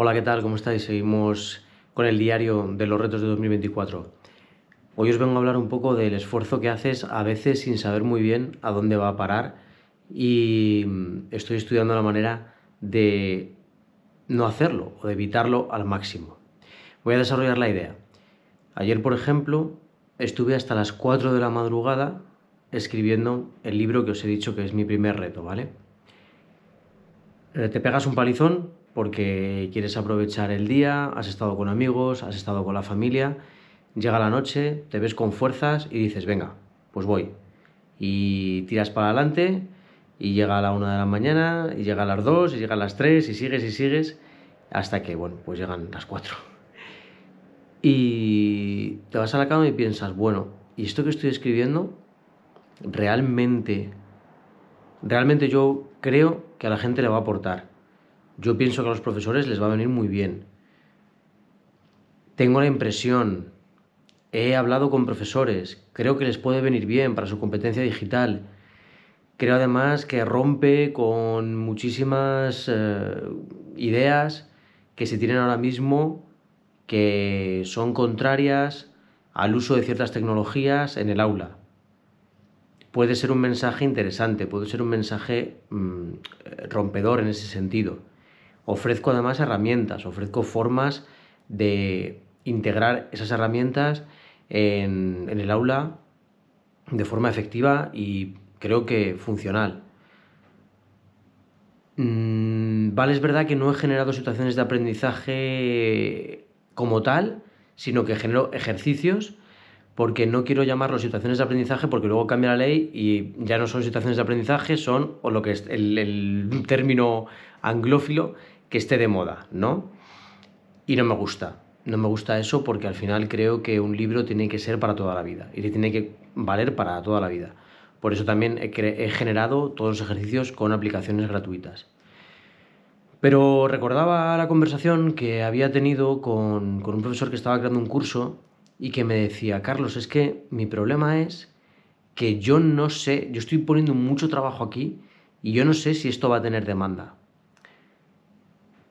Hola, ¿qué tal? ¿Cómo estáis? Seguimos con el diario de los retos de 2024. Hoy os vengo a hablar un poco del esfuerzo que haces a veces sin saber muy bien a dónde va a parar y mm, estoy estudiando la manera de no hacerlo o de evitarlo al máximo. Voy a desarrollar la idea. Ayer, por ejemplo, estuve hasta las 4 de la madrugada escribiendo el libro que os he dicho que es mi primer reto, ¿vale? Eh, te pegas un palizón porque quieres aprovechar el día, has estado con amigos, has estado con la familia, llega la noche, te ves con fuerzas y dices, venga, pues voy. Y tiras para adelante y llega a la una de la mañana, y llega a las dos, y llega a las tres, y sigues y sigues, hasta que, bueno, pues llegan las cuatro. Y te vas a la cama y piensas, bueno, ¿y esto que estoy escribiendo realmente, realmente yo creo que a la gente le va a aportar? Yo pienso que a los profesores les va a venir muy bien. Tengo la impresión, he hablado con profesores, creo que les puede venir bien para su competencia digital. Creo además que rompe con muchísimas eh, ideas que se tienen ahora mismo que son contrarias al uso de ciertas tecnologías en el aula. Puede ser un mensaje interesante, puede ser un mensaje mm, rompedor en ese sentido. Ofrezco además herramientas, ofrezco formas de integrar esas herramientas en, el aula de forma efectiva y creo que funcional. Mm, vale, es verdad que no he generado situaciones de aprendizaje como tal, sino que genero ejercicios, porque no quiero llamarlos situaciones de aprendizaje, porque luego cambia la ley y ya no son situaciones de aprendizaje, son, o lo que es el, el término anglófilo, que esté de moda, ¿no? Y no me gusta. No me gusta eso porque al final creo que un libro tiene que ser para toda la vida y tiene que valer para toda la vida. Por eso también he, generado todos los ejercicios con aplicaciones gratuitas. Pero recordaba la conversación que había tenido con, con, un profesor que estaba creando un curso y que me decía, Carlos, es que mi problema es que yo no sé, yo estoy poniendo mucho trabajo aquí y yo no sé si esto va a tener demanda.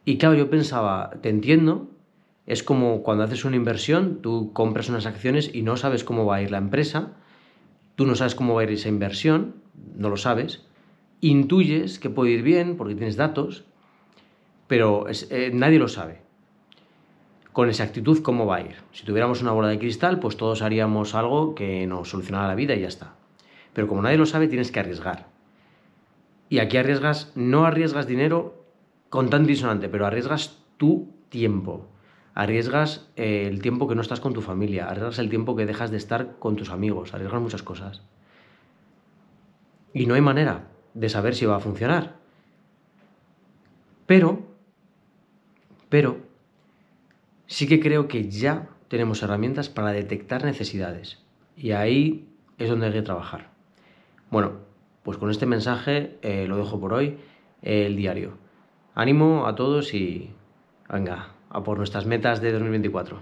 Y claro, yo pensaba, te entiendo, es como cuando haces una inversión, tú compras unas acciones y no sabes cómo va a ir la empresa, tú no sabes cómo va a ir esa inversión, no lo sabes, intuyes que puede ir bien porque tienes datos, pero eh, nadie lo sabe. Con exactitud cómo va a ir. Si tuviéramos una bola de cristal, pues todos haríamos algo que nos solucionara la vida y ya está. Pero como nadie lo sabe, tienes que arriesgar. Y aquí arriesgas, no arriesgas dinero con tan disonante, pero arriesgas tu tiempo, arriesgas eh, el tiempo que no estás con tu familia, arriesgas el tiempo que dejas de estar con tus amigos, arriesgas muchas cosas. Y no hay manera de saber si va a funcionar. Pero, pero, sí que creo que ya tenemos herramientas para detectar necesidades. Y ahí es donde hay que trabajar. Bueno, pues con este mensaje eh, lo dejo por hoy, el diario. Ánimo a todos y venga, a por nuestras metas de 2024.